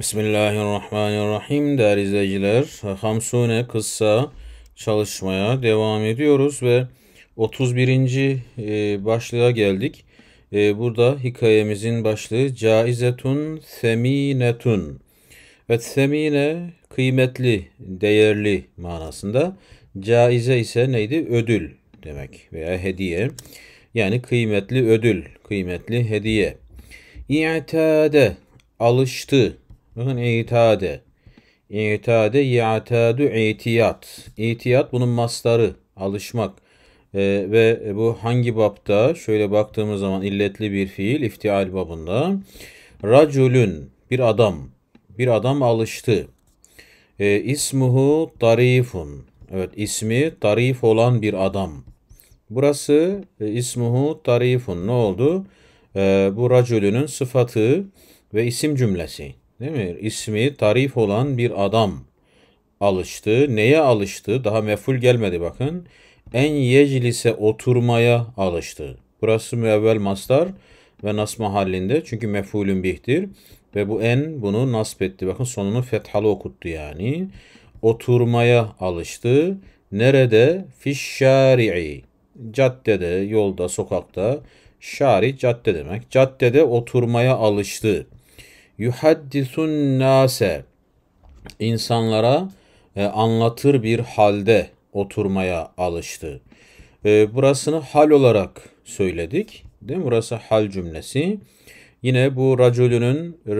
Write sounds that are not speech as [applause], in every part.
Bismillahirrahmanirrahim değerli izleyiciler. Hamsune kıssa çalışmaya devam ediyoruz ve 31. E, başlığa geldik. E, burada hikayemizin başlığı Caizetun Seminetun. Evet semine kıymetli, değerli manasında. Caize ise neydi? Ödül demek veya hediye. Yani kıymetli ödül, kıymetli hediye. İ'tade alıştı Bakın itade. İtade, i'tadu, itiyat. İtiyat bunun masları, alışmak. Ee, ve bu hangi bapta? Şöyle baktığımız zaman illetli bir fiil, iftial babında. raculun bir adam. Bir adam alıştı. Ee, ismuhu tarifun. Evet, ismi tarif olan bir adam. Burası e, ismuhu tarifun. Ne oldu? Ee, bu raculunun sıfatı ve isim cümlesi. Değil mi? İsmi tarif olan bir adam alıştı. Neye alıştı? Daha meful gelmedi bakın. En yeclise oturmaya alıştı. Burası müevvel mastar ve nasma halinde. Çünkü mefulün bihtir. Ve bu en bunu nasp etti. Bakın sonunu fethalı okuttu yani. Oturmaya alıştı. Nerede? Fiş şari'i. Caddede, yolda, sokakta. Şari cadde demek. Caddede oturmaya alıştı yuhaddisun nase insanlara e, anlatır bir halde oturmaya alıştı. E, burasını hal olarak söyledik. Değil mi? Burası hal cümlesi. Yine bu racülünün e,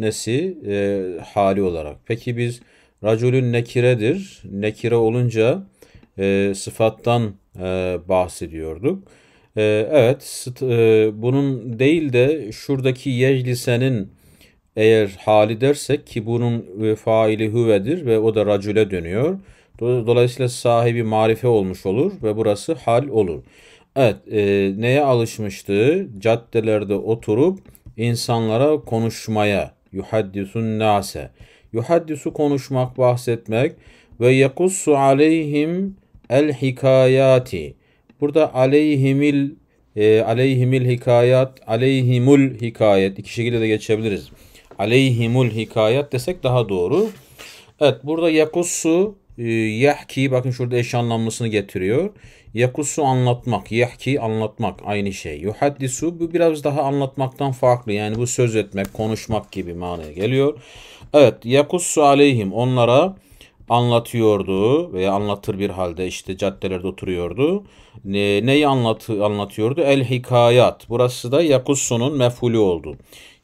nesi e, hali olarak. Peki biz racülün nekiredir. Nekire olunca e, sıfattan e, bahsediyorduk. E, evet, st- e, bunun değil de şuradaki yeclisenin eğer hali dersek ki bunun faili hüvedir ve o da racüle dönüyor. Dolayısıyla sahibi marife olmuş olur ve burası hal olur. Evet e, neye alışmıştı? Caddelerde oturup insanlara konuşmaya. Yuhaddisun nase. Yuhaddisu konuşmak, bahsetmek. Ve yekussu aleyhim el hikayati. Burada aleyhimil e, aleyhimil hikayat, aleyhimul hikayet. iki şekilde de geçebiliriz aleyhimul hikayet desek daha doğru. Evet burada yakussu e, yahki bakın şurada eş anlamlısını getiriyor. Yakussu anlatmak, yahki anlatmak aynı şey. Yuhaddisu bu biraz daha anlatmaktan farklı. Yani bu söz etmek, konuşmak gibi manaya geliyor. Evet yakussu aleyhim onlara anlatıyordu veya anlatır bir halde işte caddelerde oturuyordu. Ne, neyi anlatı, anlatıyordu? El hikayat. Burası da yakussu'nun mefulü oldu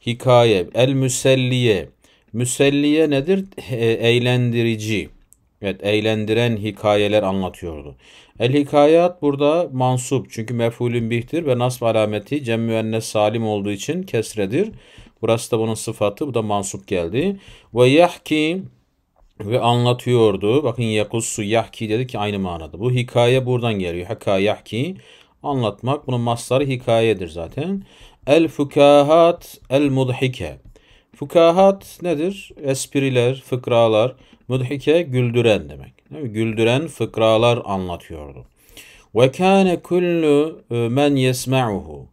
hikaye, el müselliye. Müselliye nedir? E, eğlendirici. Evet, eğlendiren hikayeler anlatıyordu. El hikayat burada mansup çünkü mef'ulün bihtir ve nasb alameti cem müennes salim olduğu için kesredir. Burası da bunun sıfatı, bu da mansup geldi. Ve yahki ve anlatıyordu. Bakın yakussu yahki dedi ki aynı manada. Bu hikaye buradan geliyor. Haka yahki anlatmak. Bunun masları hikayedir zaten. El fukahat el mudhike. Fukahat nedir? Espriler, fıkralar. Mudhike güldüren demek. Güldüren fıkralar anlatıyordu. Ve kâne kullu e, men yesme'uhu.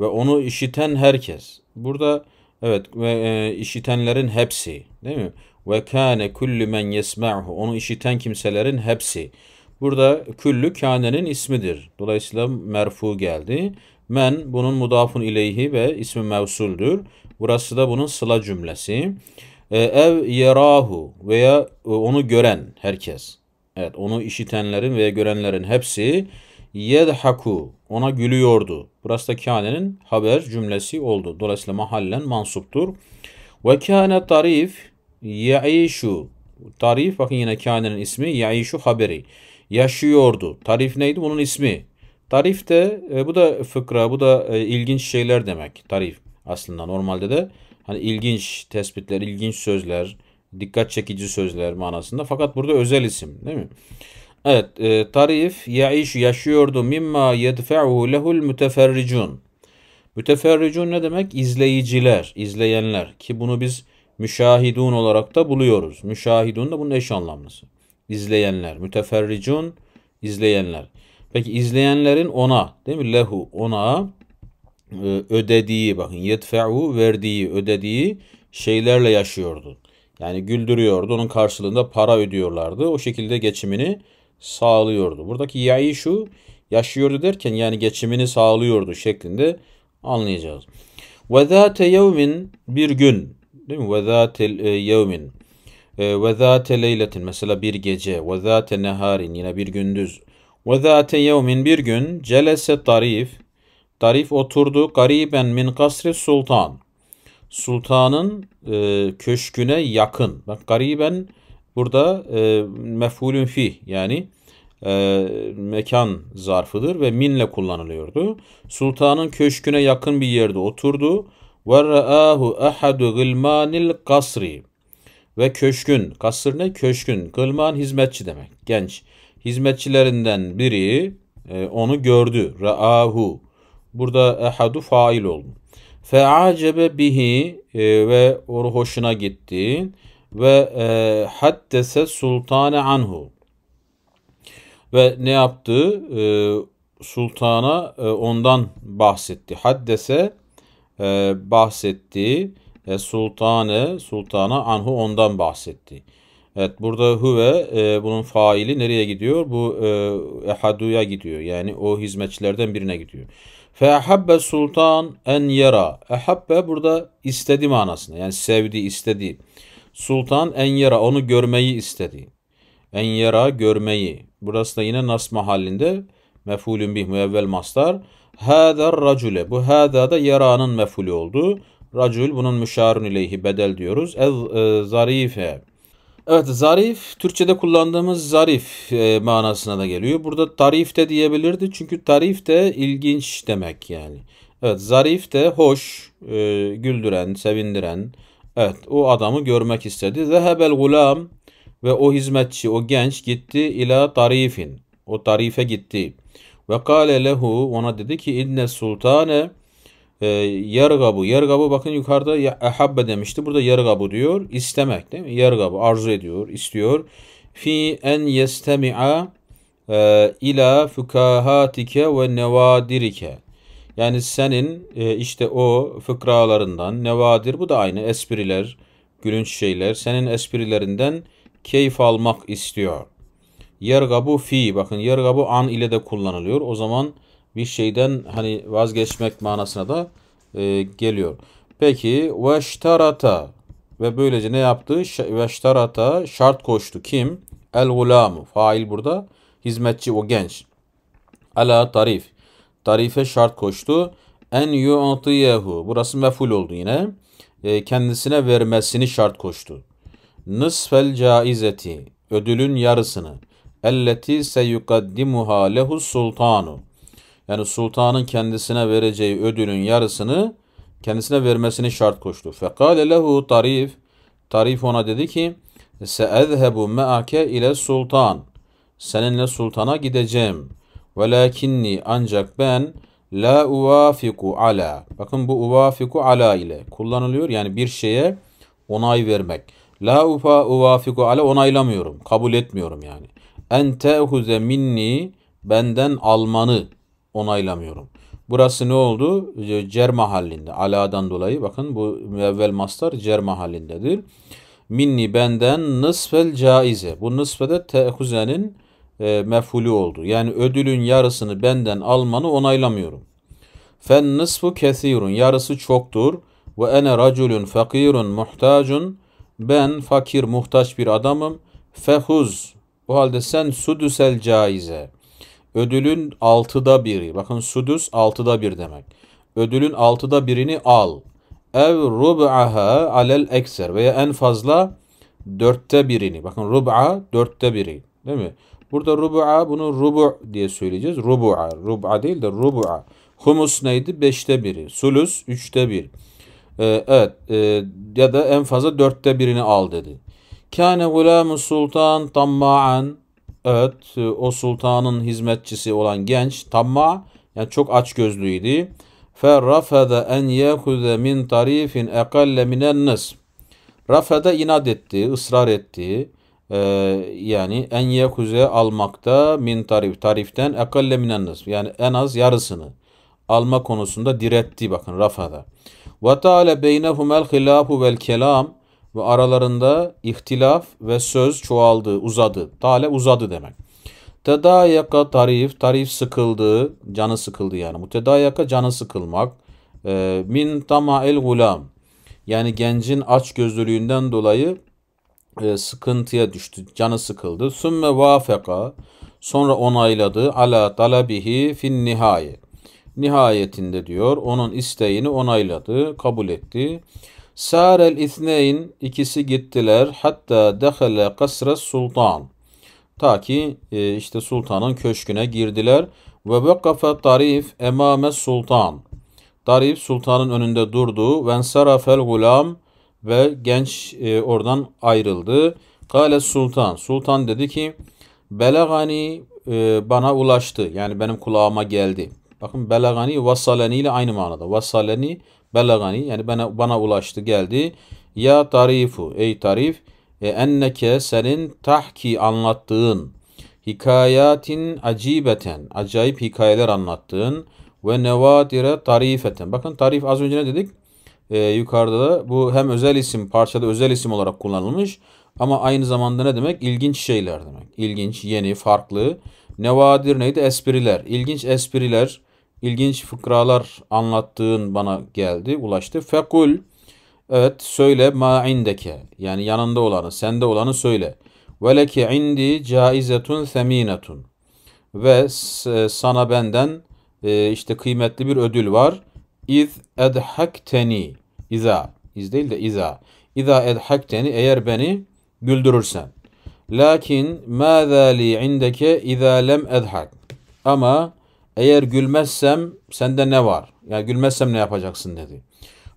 Ve onu işiten herkes. Burada evet ve e, işitenlerin hepsi değil mi? Ve kâne kullu men yesme'uhu. Onu işiten kimselerin hepsi. Burada küllü kânenin ismidir. Dolayısıyla merfu geldi Men bunun mudafun ileyhi ve ismi mevsuldür. Burası da bunun sıla cümlesi. E, ev yerahu veya e, onu gören herkes. Evet onu işitenlerin veya görenlerin hepsi yedhaku ona gülüyordu. Burası da kânenin haber cümlesi oldu. Dolayısıyla mahallen mansuptur. Ve kâne tarif yaişu. Tarif bakın yine kânenin ismi yaişu haberi. Yaşıyordu. Tarif neydi? Bunun ismi. Tarif de e, bu da fıkra, bu da e, ilginç şeyler demek. Tarif aslında normalde de hani ilginç tespitler, ilginç sözler, dikkat çekici sözler manasında. Fakat burada özel isim değil mi? Evet, e, tarif yaişu yaşıyordu mimma yedfe'uhu lehul müteferricun. Müteferricun ne demek? İzleyiciler, izleyenler ki bunu biz müşahidun olarak da buluyoruz. Müşahidun da bunun eş anlamlısı. İzleyenler, müteferricun izleyenler. Peki izleyenlerin ona değil mi? Lehu ona e, ödediği bakın yetfe'u verdiği ödediği şeylerle yaşıyordu. Yani güldürüyordu. Onun karşılığında para ödüyorlardı. O şekilde geçimini sağlıyordu. Buradaki yayı şu yaşıyordu derken yani geçimini sağlıyordu şeklinde anlayacağız. Ve zâte yevmin bir gün değil mi? Ve zâte e, yevmin e, ve zâte leyletin mesela bir gece ve zâte neharin yine bir gündüz ve zâte yevmin bir gün celese tarif. Tarif oturdu gariben min kasri sultan. Sultanın e, köşküne yakın. Bak gariben burada e, mef'ulün fi yani e, mekan zarfıdır ve minle kullanılıyordu. Sultanın köşküne yakın bir yerde oturdu. Ve ra'ahu ahadu gılmanil kasri. Ve köşkün, kasır ne? Köşkün. Gılman hizmetçi demek. Genç. Hizmetçilerinden biri e, onu gördü. Ra'ahu. Burada ehadu fail oldu. Fe'acebe bihi e, ve onu hoşuna gitti. Ve e, haddese sultane anhu. Ve ne yaptı? E, sultana e, ondan bahsetti. Haddese e, bahsetti. E, sultane, sultana anhu ondan bahsetti. Evet burada huve e, bunun faili nereye gidiyor? Bu e, ehaduya gidiyor. Yani o hizmetçilerden birine gidiyor. Fehabbe sultan en yera. Ehabbe burada istedi manasında. Yani sevdi, istedi. Sultan en yera onu görmeyi istedi. En yera görmeyi. Burası da yine nas mahallinde mefulün bih müevvel mastar. Hâder racule. Bu hâda da yeranın mefulü oldu. Racul bunun müşarun ileyhi bedel diyoruz. Ez e, zarife Evet zarif Türkçe'de kullandığımız zarif e, manasına da geliyor. Burada tarif de diyebilirdi çünkü tarif de ilginç demek yani. Evet zarif de hoş, e, güldüren, sevindiren. Evet o adamı görmek istedi. Zehebel gulam ve o hizmetçi, o genç gitti ila tarifin. O tarife gitti. Ve kale lehu ona dedi ki inne sultane e, yargabu. Yargabu bakın yukarıda ya, demişti. Burada yargabu diyor. İstemek değil mi? Yargabu arzu ediyor, istiyor. Fi en yestemi'a e, ila fukahatike ve nevadirike. Yani senin e, işte o fıkralarından nevadir bu da aynı espriler, gülünç şeyler. Senin esprilerinden keyif almak istiyor. Yergabu fi bakın yergabu an ile de kullanılıyor. O zaman bir şeyden hani vazgeçmek manasına da e, geliyor. Peki veştarata ve böylece ne yaptı? Veştarata şart koştu. Kim? El gulamu. Fail burada. Hizmetçi o genç. Ala tarif. Tarife şart koştu. En yu'tiyehu. Burası meful oldu yine. E, kendisine vermesini şart koştu. Nısfel caizeti. Ödülün yarısını. Elleti seyukaddimuha lehu sultanu yani sultanın kendisine vereceği ödülün yarısını kendisine vermesini şart koştu. Fekale lehu tarif. Tarif ona dedi ki Seezhebu me'ake ile sultan. Seninle sultana gideceğim. Velakinni ancak ben la uvafiku ala. Bakın bu uvafiku ala ile kullanılıyor. Yani bir şeye onay vermek. La ufa uvafiku ala onaylamıyorum. Kabul etmiyorum yani. En tehuze minni benden almanı onaylamıyorum. Burası ne oldu? Cer mahallinde. Aladan dolayı bakın bu müevvel mastar cer mahallindedir. Minni benden nısfel caize. Bu nısfede tehuzenin e, mefulü oldu. Yani ödülün yarısını benden almanı onaylamıyorum. Fen nısfu kethirun. Yarısı çoktur. Ve ene raculun fakirun muhtacun. Ben fakir muhtaç bir adamım. Fehuz. O halde sen sudüsel caize.'' Ödülün altıda biri. Bakın sudus altıda bir demek. Ödülün altıda birini al. Ev rub'aha alel ekser veya en fazla dörtte birini. Bakın rub'a dörtte biri. Değil mi? Burada rub'a bunu rubu diye söyleyeceğiz. Rub'a. Rub'a değil de rub'a. Humus neydi? Beşte biri. Sulus üçte bir. Ee, evet. E, ya da en fazla dörtte birini al dedi. Kâne gulâmu sultan tamma'an Evet e, o sultanın hizmetçisi olan genç tamma yani çok aç açgözlüydü. فَرَفَدَ en يَخُذَ min tarifin اَقَلَّ مِنَ نِسْ Rafada inat etti, ısrar etti. Ee, yani en yekuze almakta min tarif, tariften ekalle minen nisf. Yani en az yarısını alma konusunda diretti bakın rafada. Ve teala beynehumel hilafu vel kelam ve aralarında ihtilaf ve söz çoğaldı, uzadı. Tale uzadı demek. Tedayaka tarif, tarif sıkıldı, canı sıkıldı yani. Mutedayaka canı sıkılmak. E, min tama el gulam. Yani gencin aç gözlülüğünden dolayı e, sıkıntıya düştü, canı sıkıldı. Sümme vafeka. Sonra onayladı. Ala talabihi fin nihaye. Nihayetinde diyor onun isteğini onayladı, kabul etti. Sar el ithneyn ikisi gittiler hatta dehale kasre sultan. Ta ki e, işte sultanın köşküne girdiler. Ve vekafe tarif emame sultan. Tarif sultanın önünde durdu. Ve sarafel gulam ve genç e, oradan ayrıldı. Kale sultan. Sultan dedi ki belagani e, bana ulaştı. Yani benim kulağıma geldi. Bakın belagani vasaleni ile aynı manada. Vasaleni Belagani yani bana, bana ulaştı geldi. Ya tarifu ey tarif e enneke senin tahki anlattığın hikayatin acibeten acayip hikayeler anlattığın ve nevadire tarifeten. Bakın tarif az önce ne dedik? Ee, yukarıda da bu hem özel isim parçada özel isim olarak kullanılmış ama aynı zamanda ne demek? ilginç şeyler demek. ilginç yeni, farklı. Nevadir neydi? Espriler. ilginç espriler ilginç fıkralar anlattığın bana geldi, ulaştı. Fekul evet söyle ma indeke yani yanında olanı, sende olanı söyle. Ve leke indi caizetun seminetun. Ve sana benden e, işte kıymetli bir ödül var. İz edhakteni. iza, İz değil de iza. İza edhakteni eğer beni güldürürsen. Lakin ma zâli indeke izâ lem edhak. Ama eğer gülmezsem sende ne var? Yani gülmezsem ne yapacaksın dedi.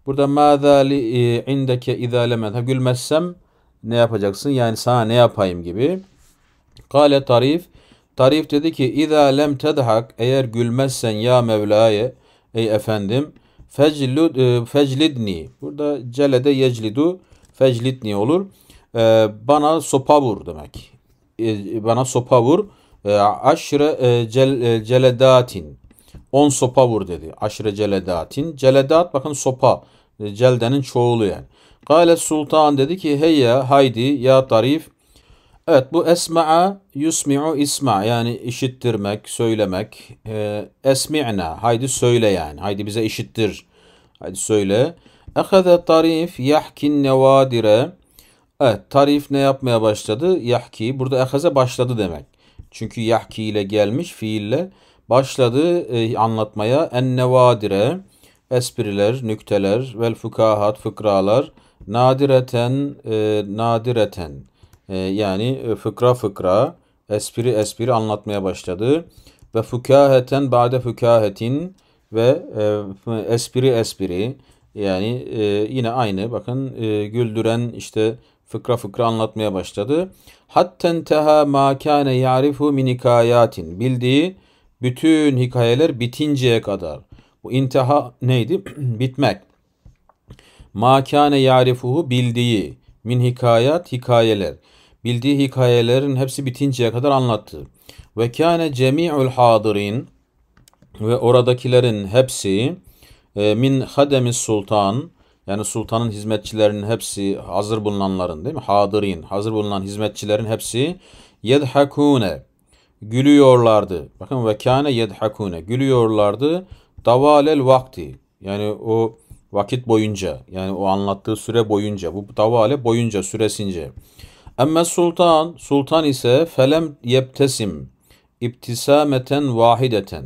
Burada mâzâ li e, indeke izâ gülmezsem ne yapacaksın? Yani sana ne yapayım gibi. Kale tarif. Tarif dedi ki izâ lem tedhak. Eğer gülmezsen ya Mevla'ye ey efendim feclud, e, feclidni. Burada celede yeclidu feclidni olur. E, bana sopa vur demek. E, bana sopa vur. Ee, Aşre cel, e, celedatin. On sopa vur dedi. Aşre celedatin. Celedat bakın sopa. E, celdenin çoğulu yani. Gale sultan dedi ki heyye haydi ya tarif. Evet bu esma'a yusmi'u isma yani işittirmek, söylemek. E, esmi'na haydi söyle yani. Haydi bize işittir. Haydi söyle. Eheze tarif yahkin nevadire. Evet tarif ne yapmaya başladı? Yahki. Burada eheze başladı demek. Çünkü yahki ile gelmiş fiille başladı e, anlatmaya en nevadire espriler, nükteler vel fukahat fıkralar nadireten e, nadireten e, yani e, fıkra fıkra espri espri anlatmaya başladı ve fukaheten bade fukahetin ve e, espri espri yani e, yine aynı bakın e, güldüren işte fıkra fıkra anlatmaya başladı. Hatten teha ma kâne ya'rifu min hikayatin. Bildiği bütün hikayeler bitinceye kadar. Bu intiha neydi? [clears throat] Bitmek. Ma kâne ya'rifuhu bildiği. Min hikayat hikayeler. Bildiği hikayelerin hepsi bitinceye kadar anlattı. Ve kâne cemi'ul hadirin ve oradakilerin hepsi e, min hademis sultan yani sultanın hizmetçilerinin hepsi hazır bulunanların değil mi? Hadirin, hazır bulunan hizmetçilerin hepsi yedhakune gülüyorlardı. Bakın ve kâne yedhakune gülüyorlardı. Davalel vakti yani o vakit boyunca yani o anlattığı süre boyunca bu davale boyunca süresince. Emme sultan sultan ise felem yeptesim iptisameten vahideten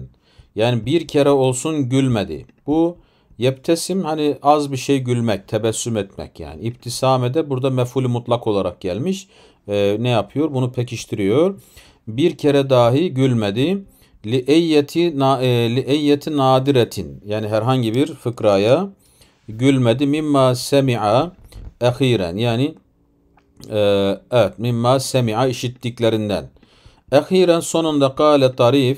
yani bir kere olsun gülmedi. Bu Yeptesim hani az bir şey gülmek, tebessüm etmek yani. İptisame de burada mefulü mutlak olarak gelmiş. Ee, ne yapıyor? Bunu pekiştiriyor. Bir kere dahi gülmedi. Li eyyeti, na, e, nadiretin yani herhangi bir fıkraya gülmedi. Mimma semi'a ehiren yani e, evet mimma semi'a işittiklerinden. Ehiren sonunda kâle tarif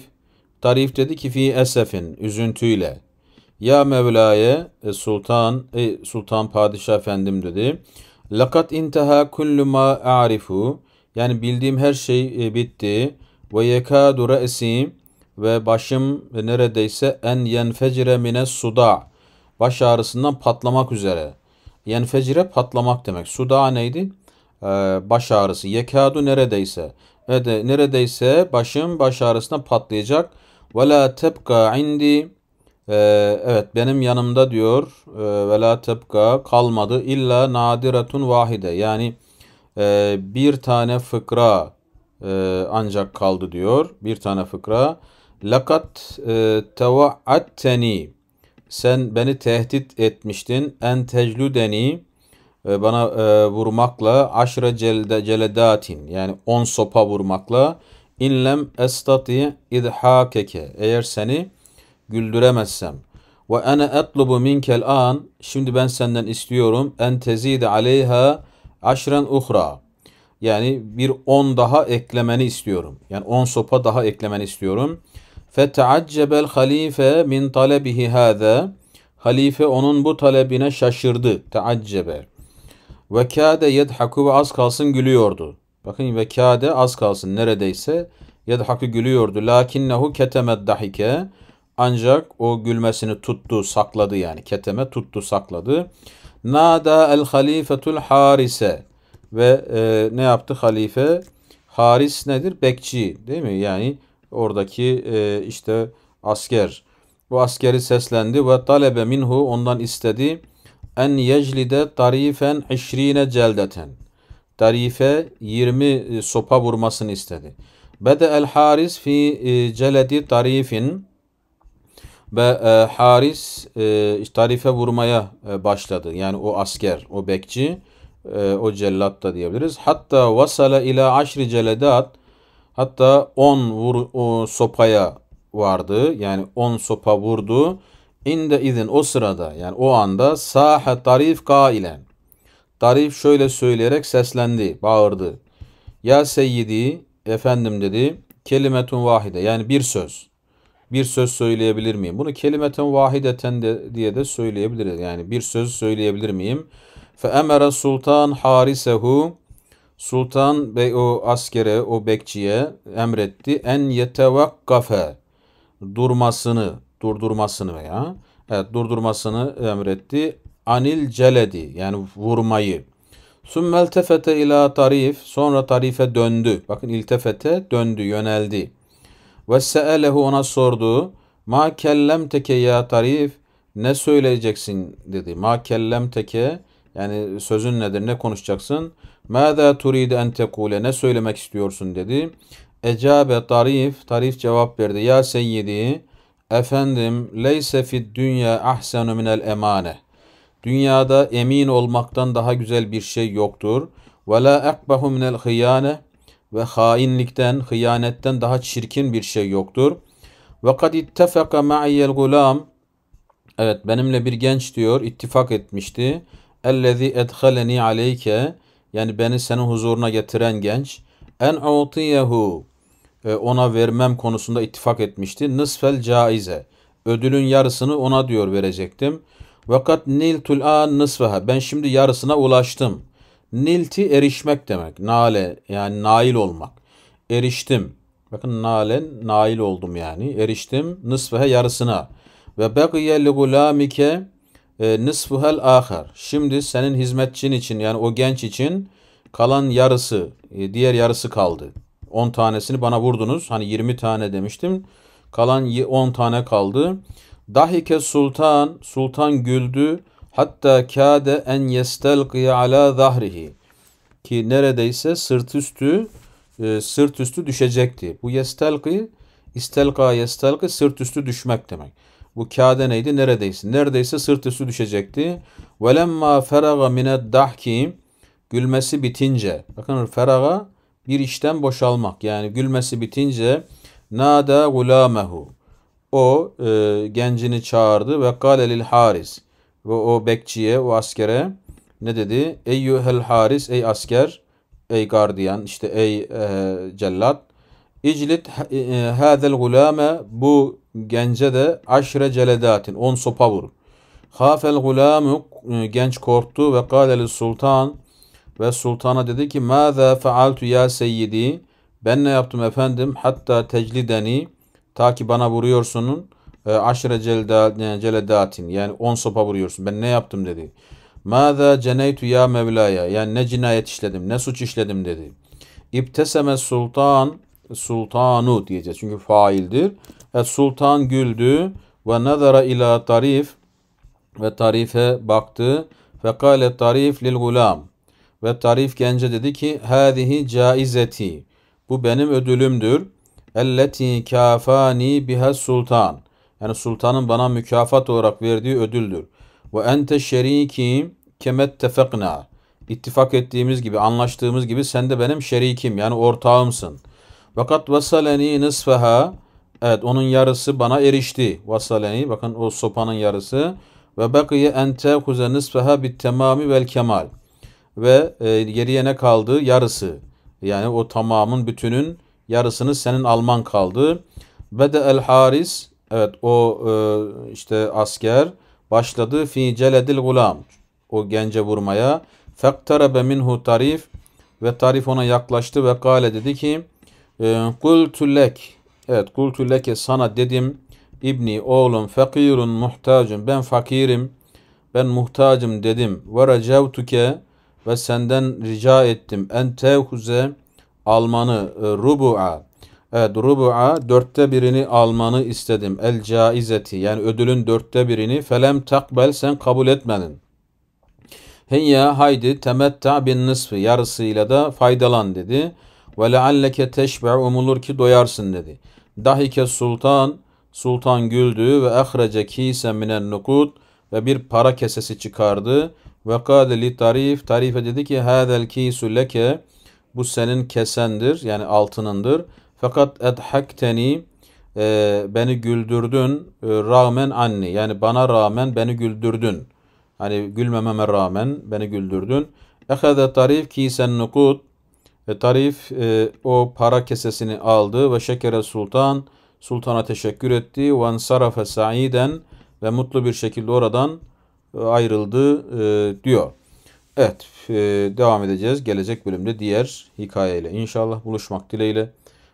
tarif dedi ki fi esefin üzüntüyle ya Mevla'ya e, Sultan, ey Sultan Padişah Efendim dedi. Lakat intaha kullu ma a'rifu. Yani bildiğim her şey e, bitti. Ve yekadu re'si ve başım e, neredeyse en yenfecire mine suda. Baş ağrısından patlamak üzere. Yenfecire patlamak demek. Suda neydi? Ee, baş ağrısı. Yekadu neredeyse. Evet, neredeyse başım baş ağrısından patlayacak. Ve la tebka indi ee, evet benim yanımda diyor e, ve la tebka kalmadı illa nadiratun vahide yani e, bir tane fıkra e, ancak kaldı diyor bir tane fıkra lakat e, tevaatteni sen beni tehdit etmiştin en teclüdeni e, bana e, vurmakla aşre celde, celedatin yani on sopa vurmakla inlem estati idhakeke eğer seni güldüremezsem ve ene etlubu minkel an şimdi ben senden istiyorum en tezide aleyha aşren uhra yani bir on daha eklemeni istiyorum. Yani on sopa daha eklemeni istiyorum. Feteaccebel halife min talebihi hâze. Halife onun bu talebine şaşırdı. Teaccebe. Ve kâde yedhaku ve az kalsın gülüyordu. Bakın ve kâde az kalsın neredeyse yedhaku gülüyordu. Lakinnehu ketemed dahike. Ancak o gülmesini tuttu, sakladı yani. Keteme tuttu, sakladı. Nada el halifetul harise. Ve e, ne yaptı halife? Haris nedir? Bekçi değil mi? Yani oradaki e, işte asker. Bu askeri seslendi ve talebe minhu ondan istedi en yeclide tarifen işrine celdeten. Tarife 20 e, sopa vurmasını istedi. Bede el haris fi e, celedi tarifin ve e, Haris e, Tarif'e vurmaya e, başladı. Yani o asker, o bekçi, e, o cellat da diyebiliriz. Hatta vasala ila aşri celedat hatta 10 vur o sopaya vardı. Yani 10 sopa vurdu. İnde izin o sırada yani o anda sahe tarif kailen. Tarif şöyle söyleyerek seslendi, bağırdı. Ya seyyidi efendim dedi kelimetun vahide yani bir söz bir söz söyleyebilir miyim? Bunu kelimeten vahideten de, diye de söyleyebiliriz. Yani bir söz söyleyebilir miyim? Fe emere sultan harisehu Sultan bey o askere, o bekçiye emretti. En yetevakkafe durmasını, durdurmasını veya evet durdurmasını emretti. Anil celedi yani vurmayı. Sümmel tefete ila tarif sonra tarife döndü. Bakın iltefete döndü, yöneldi. Ve se'elehu ona sordu. Ma kellem teke ya tarif. Ne söyleyeceksin dedi. Ma kellem teke. Yani sözün nedir? Ne konuşacaksın? Mâzâ turid en tekule. Ne söylemek istiyorsun dedi. Ecabe tarif. Tarif cevap verdi. Ya seyyidi. Efendim leyse fid dünya ahsenu minel emane. Dünyada emin olmaktan daha güzel bir şey yoktur. Ve la ekbahu minel hıyane ve hainlikten, hıyanetten daha çirkin bir şey yoktur. Ve kad ittefaka ma'iyel gulam. Evet benimle bir genç diyor ittifak etmişti. Ellezî edhaleni aleyke. Yani beni senin huzuruna getiren genç. En utiyehu. E, ona vermem konusunda ittifak etmişti. Nısfel caize. Ödülün yarısını ona diyor verecektim. Vakat niltul an nısfaha. Ben şimdi yarısına ulaştım. Nilti erişmek demek. Nale yani nail olmak. Eriştim. Bakın nalen nail oldum yani. Eriştim nısfehe yarısına. Ve bekiye li gulamike e, nisfuhel ahar. Şimdi senin hizmetçin için yani o genç için kalan yarısı, e, diğer yarısı kaldı. 10 tanesini bana vurdunuz. Hani 20 tane demiştim. Kalan 10 tane kaldı. Dahike sultan, sultan güldü. Hatta kade en yestelkiye ala zahrihi. Ki neredeyse sırt üstü e, sırt üstü düşecekti. Bu yestelki istelka yestelki sırt üstü düşmek demek. Bu kade neydi? Neredeyse. Neredeyse sırt üstü düşecekti. Velemma feraga mined dahki gülmesi bitince. Bakın feraga bir işten boşalmak. Yani gülmesi bitince nada gulamehu. O e, gencini çağırdı ve kâle lil haris ve o bekçiye, o askere ne dedi? Eyyuhel haris, ey asker, ey gardiyan, işte ey e, cellat. İclit e, e hadel gulame, bu gence de aşre celedatin, on sopa vur. Hafel gulamu, e, genç korktu ve kaleli sultan ve sultana dedi ki Mâzâ fealtu ya seyyidi, ben ne yaptım efendim? Hatta teclideni, ta ki bana vuruyorsunun. Ee, aşire celedatin yani on sopa vuruyorsun. Ben ne yaptım dedi. Mâzâ ceneytu ya Mevlaya yani ne cinayet işledim ne suç işledim dedi. İbteseme sultan sultanu diyeceğiz çünkü faildir. E, sultan güldü ve nazara ila tarif ve tarife baktı. Fekale tarif lil gulam ve tarif gence dedi ki hâzihi caizeti bu benim ödülümdür. Elleti kafani biha sultan.'' Yani sultanın bana mükafat olarak verdiği ödüldür. Ve ente şerikim, kemet tefekna. İttifak ettiğimiz gibi, anlaştığımız gibi sen de benim şerikim yani ortağımsın. Fakat vasaleni nisfaha Evet onun yarısı bana erişti. Vasaleni bakın o sopanın yarısı. Ve bakiye ente huze nisfaha bit temami vel kemal. Ve e, geriye ne kaldı? Yarısı. Yani o tamamın bütünün yarısını senin alman kaldı. Bede el haris Evet o e, işte asker başladı fi celedil gulam o gence vurmaya. Fekterebe minhu tarif ve tarif ona yaklaştı ve kale dedi ki e, kul tüllek evet kul tülleke sana dedim İbni oğlum fakirun muhtacım ben fakirim ben muhtacım dedim ve recevtuke ve senden rica ettim en tevhuze almanı e, rubu'a Evet rubu'a dörtte birini almanı istedim. El caizeti yani ödülün dörtte birini felem takbel sen kabul etmenin. Hiye haydi temetta bin nısfı yarısıyla da faydalan dedi. Ve lealleke teşbe umulur ki doyarsın dedi. Dahike sultan sultan güldü ve ehrece kise minen nukud ve bir para kesesi çıkardı. Ve kâde li tarif tarife dedi ki hadel kisu leke bu senin kesendir yani altınındır. Fakat edhakteni e, beni güldürdün e, rağmen anni. Yani bana rağmen beni güldürdün. Hani gülmememe rağmen beni güldürdün. Ehede tarif ki sen nukut. E, tarif e, o para kesesini aldı ve şekere sultan. Sultana teşekkür etti. Ve sarafe saiden ve mutlu bir şekilde oradan e, ayrıldı e, diyor. Evet e, devam edeceğiz gelecek bölümde diğer hikayeyle inşallah buluşmak dileğiyle.